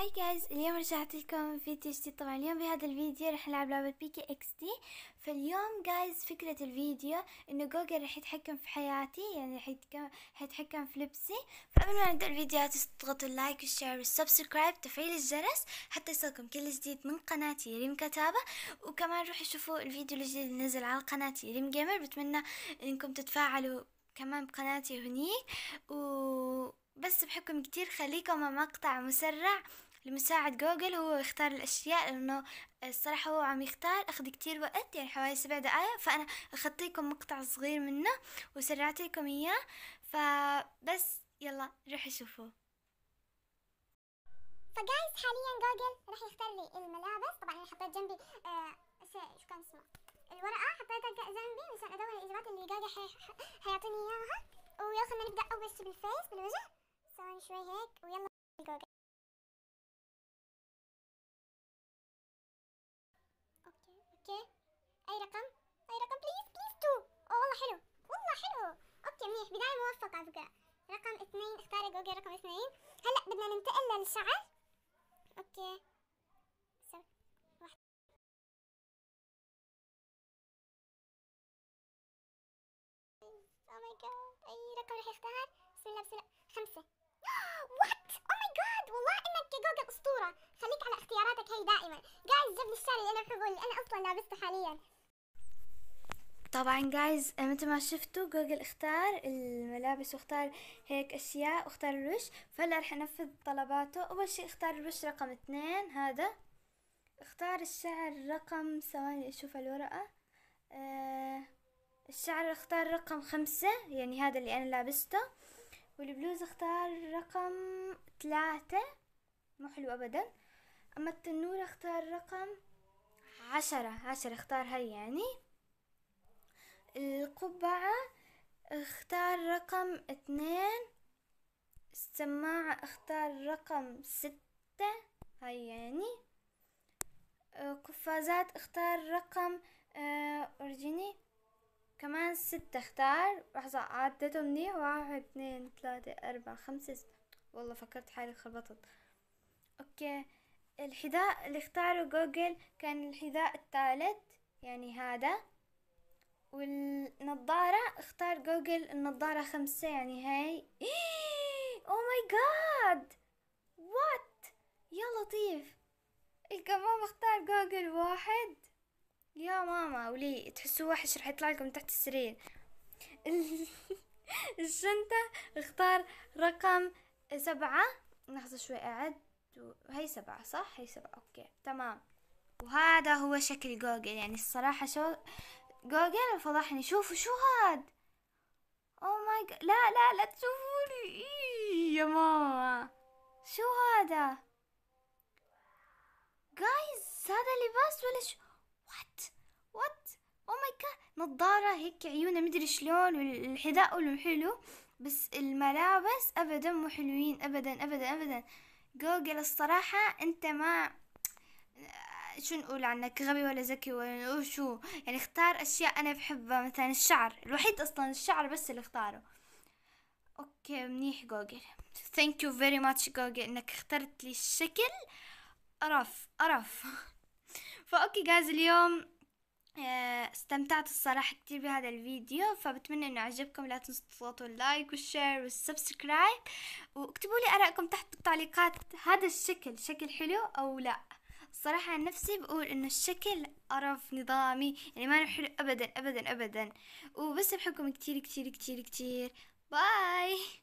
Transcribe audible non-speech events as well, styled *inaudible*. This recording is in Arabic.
هاي جايز اليوم رجعت لكم فيديو جديد طبعا اليوم بهذا الفيديو رح نلعب لعبة بيكي اكس دي فاليوم جايز فكرة الفيديو انه جوجل رح يتحكم في حياتي يعني رح يتحكم في لبسي فقبل ما نبدأ الفيديو لا تنسوا تضغطوا اللايك والشير والسبسكرايب تفعيل الجرس حتى يصلكم كل جديد من قناتي ريم كتابة وكمان روحوا شوفوا الفيديو الجديد اللي نزل على قناتي ريم جيمر بتمنى انكم تتفاعلوا كمان بقناتي هنيك و بس بحكم كتير خليكم مقطع مسرع لمساعد جوجل هو يختار الأشياء لأنه الصراحة هو عم يختار أخذ كتير وقت يعني حوالي سبع دقايق فأنا أخذت لكم مقطع صغير منه وسرعت لكم إياه فبس يلا روحوا شوفوه فجايز حاليا جوجل راح يختار لي الملابس طبعا انا حطيت جنبي آه شو كان اسمه الورقه حطيتها جنبي مشان ادور الاجابات اللي جوجل حي... حيعطيني اياها ويلا خلينا نبدا اول شيء بالفيس بالوجه سوي شوي هيك ويلا اوكي اي رقم اي رقم بليز بليز تو أو والله حلو والله حلو اوكي منيح بدايه موفقه فكره رقم اثنين اختاري جوجل رقم اثنين هلا بدنا ننتقل للشعر اوكي او ماي جاد اي رقم رح يختار بسم الله بسم الله خمسة وات او ماي جاد والله انك جوجل اسطورة هي دائما جايز جاب لي الشاري اللي انا بحبه اللي انا اصلا لابسته حاليا طبعا جايز متل ما شفتوا جوجل اختار الملابس واختار هيك اشياء واختار الرش فهلا رح انفذ طلباته اول شي اختار الرش رقم اثنين هذا اختار الشعر رقم ثواني اشوف الورقة اه الشعر اختار رقم خمسة يعني هذا اللي انا لابسته والبلوز اختار رقم ثلاثة مو حلو ابدا أما التنورة اختار رقم عشرة عشرة اختار هاي يعني القبعة اختار رقم اثنين السماعة اختار رقم ستة هاي يعني آه، قفازات اختار رقم اه ارجيني كمان ستة اختار لحظة عدتهم منيح واحد اثنين ثلاثة أربعة خمسة ستة والله فكرت حالي خربطت اوكي الحذاء اللي اختاره جوجل كان الحذاء الثالث يعني هذا والنظارة اختار جوجل النظارة خمسة يعني هاي او ماي جاد وات يا لطيف الكمام اختار جوجل واحد يا ماما ولي تحسوا وحش رح يطلع لكم تحت السرير *laughs* الشنطة اختار رقم سبعة لحظة شوي اعد تو... هي سبعة صح هي سبعة أوكي تمام وهذا هو شكل جوجل يعني الصراحة شو جوجل فضحني شوفوا شو هاد او ماي جاد لا لا لا تشوفوني إيه يا ماما شو هذا جايز هذا لباس ولا شو وات وات او ماي جاد نظارة هيك عيونه مدري شلون والحذاء له حلو بس الملابس ابدا مو حلوين ابدا ابدا ابدا جوجل الصراحة انت ما شو نقول عنك غبي ولا ذكي ولا شو يعني اختار اشياء انا بحبها مثلا الشعر الوحيد اصلا الشعر بس اللي اختاره اوكي منيح جوجل ثانك يو فيري ماتش جوجل انك اخترت لي الشكل قرف قرف *laughs* فاوكي جايز اليوم آه، استمتعت الصراحة كتير بهذا الفيديو فبتمنى انه عجبكم لا تنسوا تضغطوا اللايك والشير والسبسكرايب واكتبوا لي ارائكم تحت بالتعليقات هذا الشكل شكل حلو او لا الصراحة عن نفسي بقول انه الشكل قرف نظامي يعني ما حلو ابدا ابدا ابدا وبس بحبكم كتير كتير كتير كتير باي